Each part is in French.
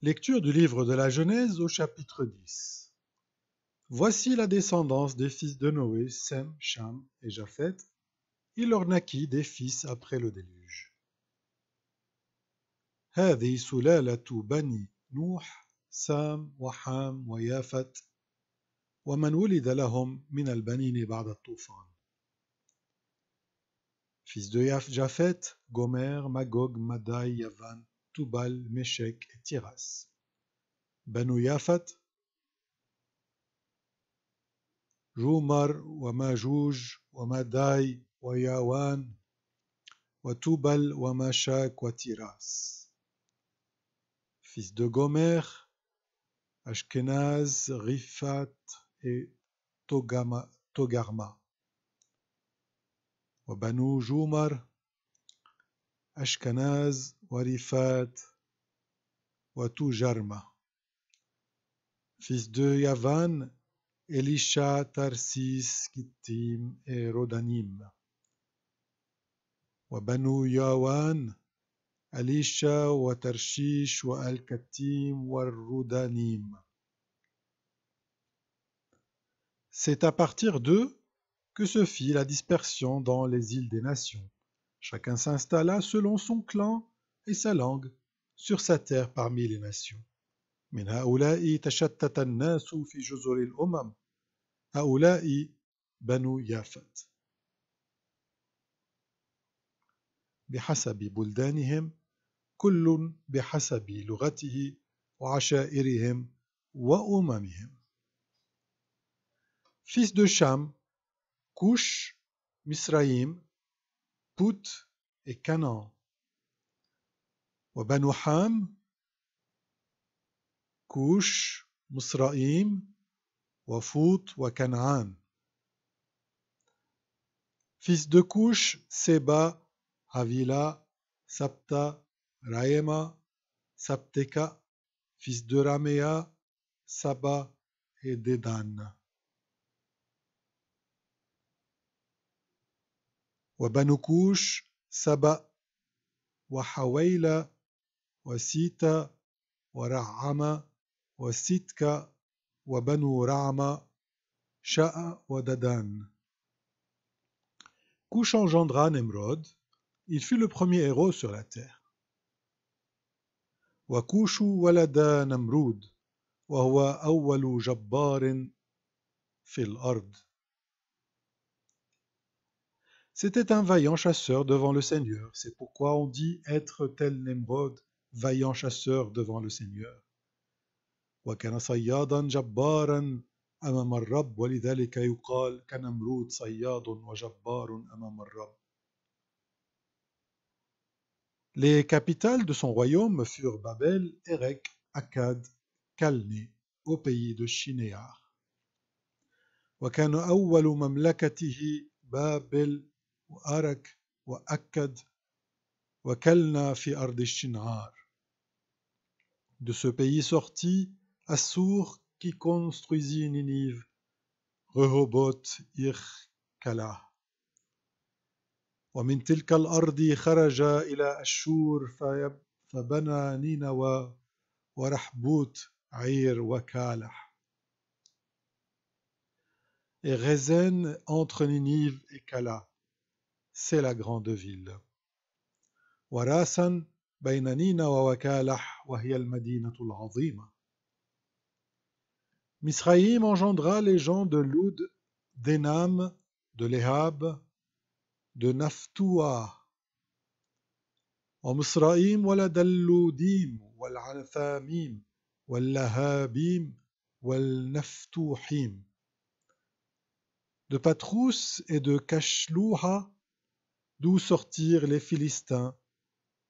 Lecture du livre de la Genèse au chapitre 10. Voici la descendance des fils de Noé, Sem, Cham et Japhet. Il leur naquit des fils après le déluge. Fils de Japheth, Gomer, Magog, Madai, Yavan, Tubal, meshek et Tiras. Banu Yafat, Jumar, Wamajouj, Wamadai, Wayawan, Watubal, Wamashak, Watiras. Fils de Gomer, Ashkenaz, Rifat et Togama, Togarma. Wabanu Jumar, Ashkenaz, Warifat, Watu Jarma. Fils de Yavan, Elisha, Tarsis, Kittim et Rodanim. Wabanu Yawan Watarshish Walkatim C'est à partir d'eux que se fit la dispersion dans les îles des nations. Chacun s'installa selon son clan et sa langue sur sa terre parmi les nations. من هؤلاء تشتت الناس في جزر الأمم هؤلاء بنو يافت بحسب بلدانهم كل بحسب لغته وعشائرهم وأممهم Fils de Cham, Couche, Misraïm, Pout et Canaan. وبنو حام كوش مصرائيم وفوت وكنعان fils de كوش سيبا هافيلا سبتا رايما سبتكا fils de راميا سبا ديدان وبنو كوش سبا وحويلا Wasita, Warahama Wasitka, وبنو Sha'a, Wadadan. dadan Cush engendra Nemrod, il fut le premier héros sur la terre. Wakushu Walada Nemrod, وهو أول Jabbarin Ard. C'était un vaillant chasseur devant le Seigneur, c'est pourquoi on dit être tel Nemrod Vaillant chasseur devant le Seigneur. «Wa kana sayyadan jabbaran amam al-Rab wa li dhalika yuqal wa jabbarun amam Les capitales de son royaume furent Babel et Rek, Akkad, Kalni, au pays de Shinnéa. «Wa kana awalou mamlakatihi Babel, Arak wa Akkad wa Kalna fi ardi de ce pays sorti Assour qui construisit Ninive, Rehoboth Irkala. ومن تلك الأرض خرج إلى أشور فبنى نينوى ورحبوت عير وكالح Et rezen entre Ninive et Kala, c'est la grande ville. بين نينا ووكالح وهي المدينة العظيمة. Misraïm engendra les gens de Loud, d'Enam, de Lehab, de Naphtoua. ومصرائيم ولد اللوديم والعثاميم واللهابيم والنفتوحيم De Patrous et de Cachlouha, d'où sortirent les Philistins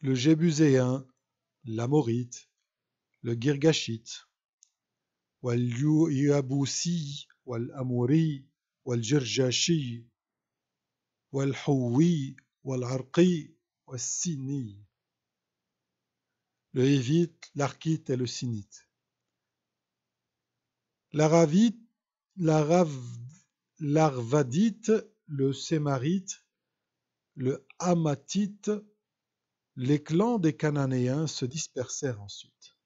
le Jébuséen, l'Amorite, le Girgashite, Wal houwi Wal le Wal Sini, Le Hévite, l'Arkite et le Sinite. L'Aravite, l'Arvadite, le Sémarite, le Amatite, les clans des Cananéens se dispersèrent ensuite.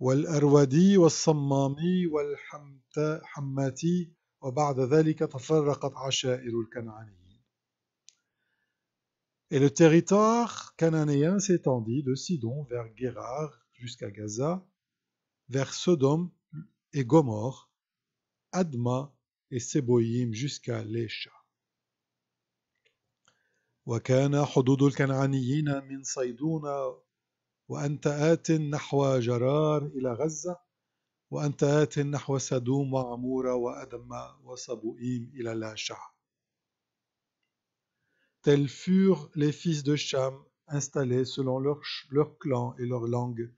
Et le territoire cananéen s'étendit de Sidon vers Guérard jusqu'à Gaza, vers Sodome et Gomorre, أدمى السبويم jusqu'à ليشا وكان حدود الكنعانيين من صيدون وأنت آت نحو جرار إلى غزة وأنت آت نحو سدوم وعمورة وأدمة وصبوئيم إلى لاشع Tels furent les fils de Cham installés selon leur, leur clan et leur langue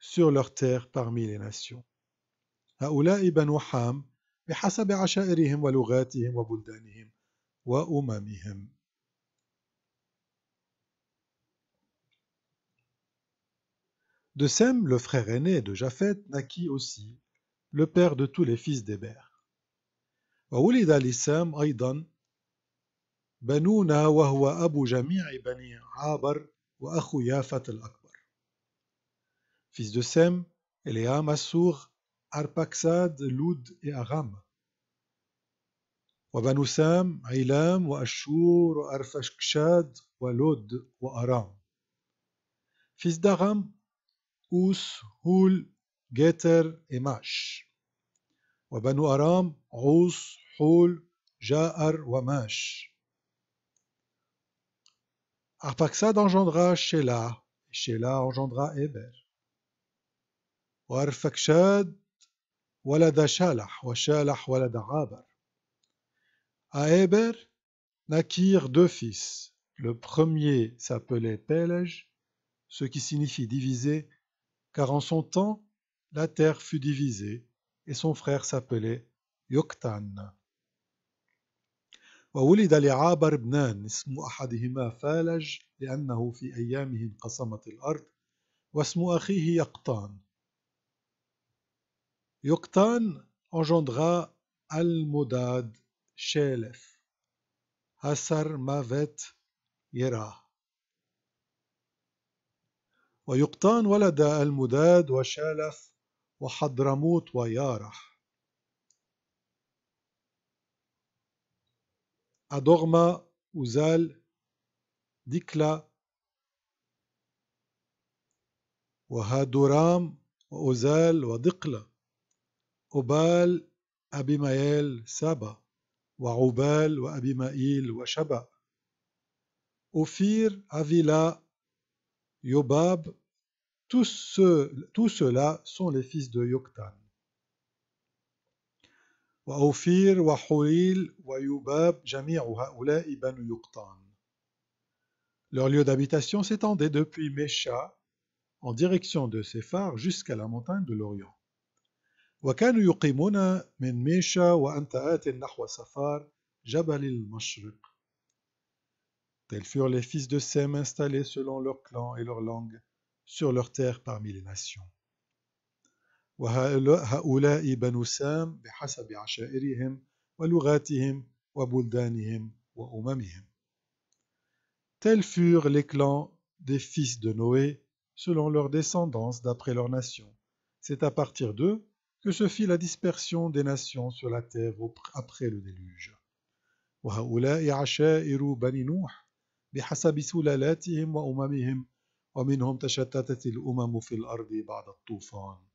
sur leur terre parmi les nations. هؤلاء بنو حام بحسب عشائرهم ولغاتهم وبلدانهم وأممهم De Sem, le frère aîné de Japheth, naquit aussi, le père de tous les fils d'Héber. وولد لسام أيضا بنونا وهو أبو جميع بني عابر وأخو يافة الأكبر. Fils de Sem, Eléa, Massour, Arpaksad Lud et Aram. Wabanusam, Ailam, Ashur, Arfashkshad, wa Aram. Fils d'Aram, Us, Hul, Geter et Mash. Wabanu Aram, Us, Hul, Ja'ar, Mash. Arpaxad engendra Shela. Shela Shelah engendra Eber. Arfakshad ولد شالح ولد عابر. À Héber naquirent deux fils. Le premier s'appelait Pélège, ce qui signifie divisé, car en son temps, la terre fut divisée et son frère s'appelait يقتن وولد لعابر ابنان اسم أحدهما فالج لأنه في أيامه قسمت الأرض واسم أخيه يقطان يقطان المداد شالف Shelef. مافت يراه ويقطان ولد المداد وشالف وحضرموت ويارح أدغما وزال ديكلا وهادورام وأزال ودقلة Obal, Abimael, Saba, Wa'ubal, Abimael, Wa'Shaba, Ophir, Avila, Yobab, tous, ceux, là sont les fils de Yoktan. وأوفير Wahouil, Wayubab, جميع هؤلاء بنو يقطان. Leur lieu d'habitation s'étendait depuis Mesha, en direction de Séphar jusqu'à la montagne de l'Orient. Tels furent les fils de Sem installés selon leurs clans et leurs langues sur leur terre parmi les nations. Tels furent les clans des fils de Noé selon leur descendance d'après leur nation. C'est à partir d'eux que se fit la dispersion des nations sur la terre après le déluge. وهؤلاء عشائر بني نوح بحسب سلالاتهم وأممهم ومنهم تشتتت الأمم في الأرض بعد الطوفان